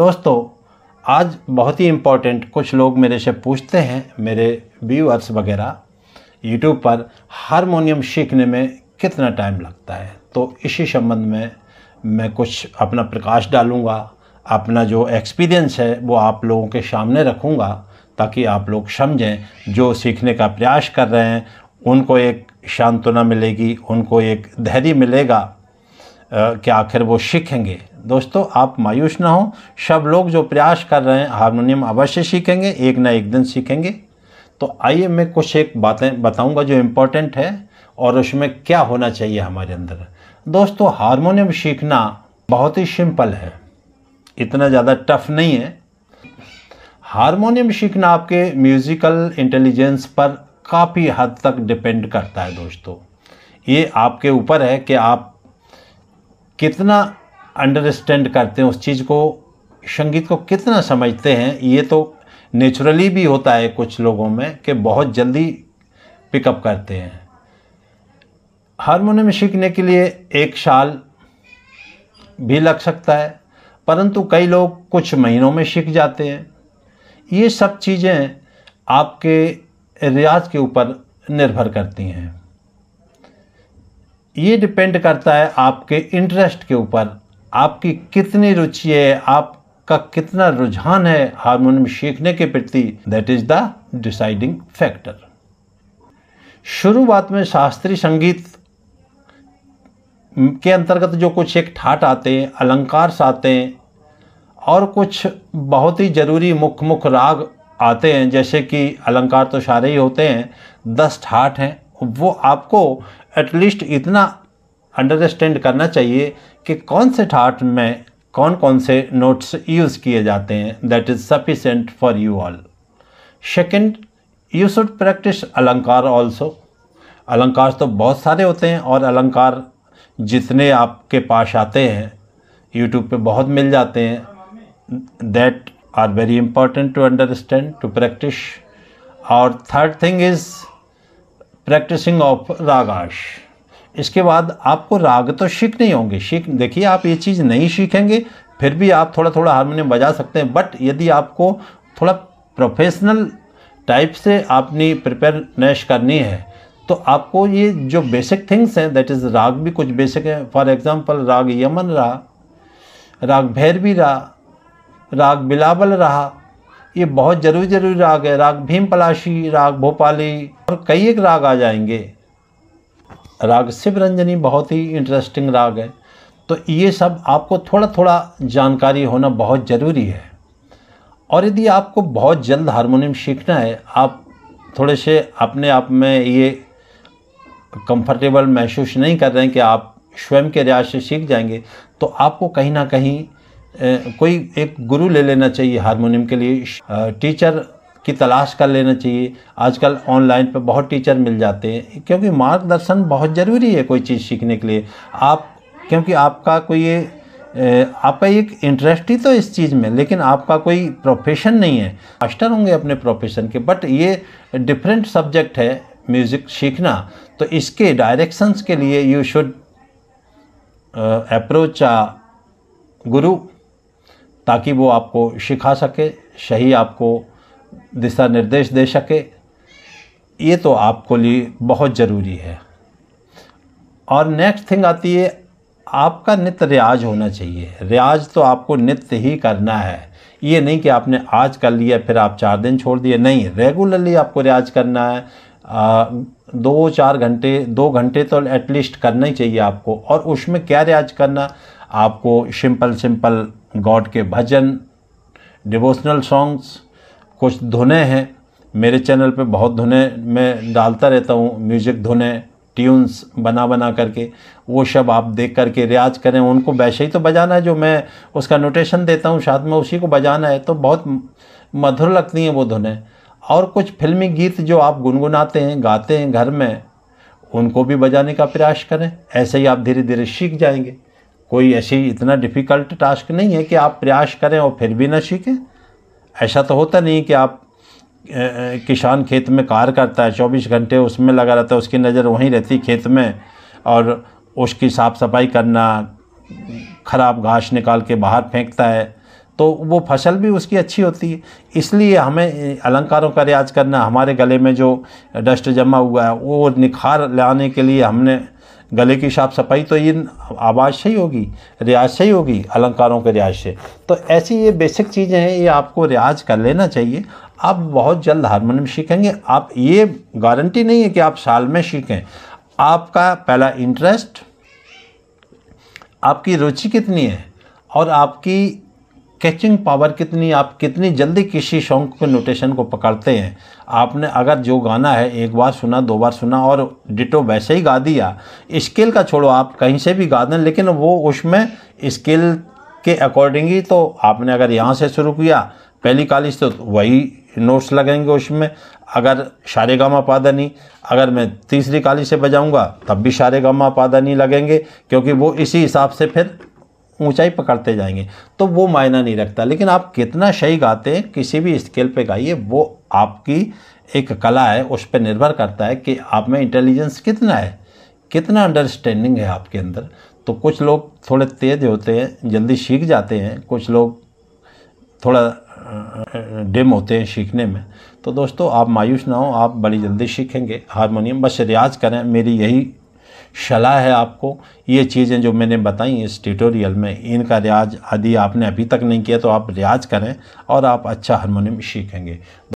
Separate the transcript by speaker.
Speaker 1: दोस्तों आज बहुत ही इम्पोर्टेंट कुछ लोग मेरे से पूछते हैं मेरे व्यूअर्स वगैरह यूट्यूब पर हारमोनियम सीखने में कितना टाइम लगता है तो इसी संबंध में मैं कुछ अपना प्रकाश डालूँगा अपना जो एक्सपीरियंस है वो आप लोगों के सामने रखूँगा ताकि आप लोग समझें जो सीखने का प्रयास कर रहे हैं उनको एक शांतना मिलेगी उनको एक धैर्य मिलेगा कि आखिर वो सीखेंगे दोस्तों आप मायूस ना हो सब लोग जो प्रयास कर रहे हैं हारमोनियम अवश्य सीखेंगे एक ना एक दिन सीखेंगे तो आइए मैं कुछ एक बातें बताऊंगा जो इम्पोर्टेंट है और उसमें क्या होना चाहिए हमारे अंदर दोस्तों हारमोनियम सीखना बहुत ही सिंपल है इतना ज़्यादा टफ नहीं है हारमोनियम सीखना आपके म्यूज़िकल इंटेलिजेंस पर काफ़ी हद तक डिपेंड करता है दोस्तों ये आपके ऊपर है कि आप कितना अंडरस्टैंड करते हैं उस चीज़ को संगीत को कितना समझते हैं ये तो नेचुरली भी होता है कुछ लोगों में कि बहुत जल्दी पिकअप करते हैं हारमोनियम सीखने के लिए एक साल भी लग सकता है परंतु कई लोग कुछ महीनों में सीख जाते हैं ये सब चीज़ें आपके रियाज के ऊपर निर्भर करती हैं ये डिपेंड करता है आपके इंटरेस्ट के ऊपर आपकी कितनी रुचि है आपका कितना रुझान है हारमोनियम सीखने के प्रति that is the deciding factor शुरुआत में शास्त्रीय संगीत के अंतर्गत जो कुछ एक ठाट आते हैं अलंकार आते हैं और कुछ बहुत ही ज़रूरी मुख्य मुख्य राग आते हैं जैसे कि अलंकार तो सारे ही होते हैं दस ठाट हैं वो आपको एटलीस्ट इतना अंडरस्टैंड करना चाहिए कि कौन से ठाट में कौन कौन से नोट्स यूज़ किए जाते हैं that is sufficient for you all second you should practice अलंकार ऑल्सो अलंकार तो बहुत सारे होते हैं और अलंकार जितने आपके पास आते हैं यूट्यूब पे बहुत मिल जाते हैं that are very important to understand to practice और third thing is practicing of ragas इसके बाद आपको राग तो सीख नहीं होंगे सीख देखिए आप ये चीज़ नहीं सीखेंगे फिर भी आप थोड़ा थोड़ा हारमोनियम बजा सकते हैं बट यदि आपको थोड़ा प्रोफेशनल टाइप से आपने प्रिपेयरनेस करनी है तो आपको ये जो बेसिक थिंग्स हैं दैट इज़ राग भी कुछ बेसिक है फॉर एग्ज़ाम्पल राग यमन रहा राग भैरवी रहा राग बिलावल रहा ये बहुत ज़रूरी ज़रूरी राग है राग भीम पलाशी राग भोपाली और कई एक राग आ जाएंगे राग शिव रंजनी बहुत ही इंटरेस्टिंग राग है तो ये सब आपको थोड़ा थोड़ा जानकारी होना बहुत ज़रूरी है और यदि आपको बहुत जल्द हारमोनियम सीखना है आप थोड़े से अपने आप में ये कंफर्टेबल महसूस नहीं कर रहे हैं कि आप स्वयं के रियाज से सीख जाएंगे तो आपको कहीं ना कहीं कोई एक गुरु ले लेना चाहिए हारमोनियम के लिए टीचर की तलाश कर लेना चाहिए आजकल ऑनलाइन पर बहुत टीचर मिल जाते हैं क्योंकि मार्गदर्शन बहुत ज़रूरी है कोई चीज़ सीखने के लिए आप क्योंकि आपका कोई ये आपका एक इंटरेस्ट ही तो इस चीज़ में लेकिन आपका कोई प्रोफेशन नहीं है मास्टर होंगे अपने प्रोफेशन के बट ये डिफरेंट सब्जेक्ट है म्यूज़िक सीखना तो इसके डायरेक्शंस के लिए यू शुड अप्रोच आ गुरु ताकि वो आपको सिखा सके सही आपको दिशा निर्देश दे सके ये तो आपको लिए बहुत ज़रूरी है और नेक्स्ट थिंग आती है आपका नित्य रियाज होना चाहिए रियाज तो आपको नित्य ही करना है ये नहीं कि आपने आज कर लिया फिर आप चार दिन छोड़ दिए नहीं रेगुलरली आपको रियाज करना है आ, दो चार घंटे दो घंटे तो एटलीस्ट करना ही चाहिए आपको और उसमें क्या रियाज करना आपको सिंपल सिंपल गॉड के भजन डिवोशनल सॉन्ग्स कुछ धुने हैं मेरे चैनल पे बहुत धुने मैं डालता रहता हूँ म्यूज़िक धुने ट्यून्स बना बना करके वो शब आप देख करके रियाज करें उनको वैसे ही तो बजाना है जो मैं उसका नोटेशन देता हूँ शायद में उसी को बजाना है तो बहुत मधुर लगती हैं वो धुनें और कुछ फिल्मी गीत जो आप गुनगुनाते हैं गाते हैं घर में उनको भी बजाने का प्रयास करें ऐसे ही आप धीरे धीरे सीख जाएंगे कोई ऐसी इतना डिफ़िकल्ट टास्क नहीं है कि आप प्रयास करें और फिर भी ना सीखें ऐसा तो होता नहीं कि आप किसान खेत में कार करता है चौबीस घंटे उसमें लगा रहता है उसकी नज़र वहीं रहती खेत में और उसकी साफ़ सफाई करना ख़राब घास निकाल के बाहर फेंकता है तो वो फसल भी उसकी अच्छी होती है इसलिए हमें अलंकारों का रियाज करना हमारे गले में जो डस्ट जमा हुआ है वो निखार लाने के लिए हमने गले की साफ सफाई तो ये आवाज़ से ही होगी रियाज से ही होगी अलंकारों के रियाज से तो ऐसी ये बेसिक चीज़ें हैं ये आपको रियाज कर लेना चाहिए आप बहुत जल्द हारमोनियम सीखेंगे आप ये गारंटी नहीं है कि आप साल में सीखें आपका पहला इंटरेस्ट आपकी रुचि कितनी है और आपकी कैचिंग पावर कितनी आप कितनी जल्दी किसी सॉन्ग के नोटेशन को पकड़ते हैं आपने अगर जो गाना है एक बार सुना दो बार सुना और डिटो वैसे ही गा दिया स्केल का छोड़ो आप कहीं से भी गा दें लेकिन वो उसमें स्केल के अकॉर्डिंग ही तो आपने अगर यहाँ से शुरू किया पहली से तो वही नोट्स लगेंगे उसमें अगर शारे गामा पादानी अगर मैं तीसरी काली से बजाऊंगा तब भी शारे गामा पादानी लगेंगे क्योंकि वो इसी हिसाब से फिर ऊंचाई पकड़ते जाएंगे तो वो मायना नहीं रखता लेकिन आप कितना सही गाते हैं किसी भी स्केल पे गाइए वो आपकी एक कला है उस पर निर्भर करता है कि आप में इंटेलिजेंस कितना है कितना अंडरस्टैंडिंग है आपके अंदर तो कुछ लोग थोड़े तेज होते हैं जल्दी सीख जाते हैं कुछ लोग थोड़ा डिम होते हैं सीखने में तो दोस्तों आप मायूस ना हो आप बड़ी जल्दी सीखेंगे हारमोनियम बस रियाज करें मेरी यही सलाह है आपको ये चीज़ें जो मैंने बताई इस ट्यूटोरियल में इनका रियाज यदि आपने अभी तक नहीं किया तो आप रियाज करें और आप अच्छा हारमोनियम सीखेंगे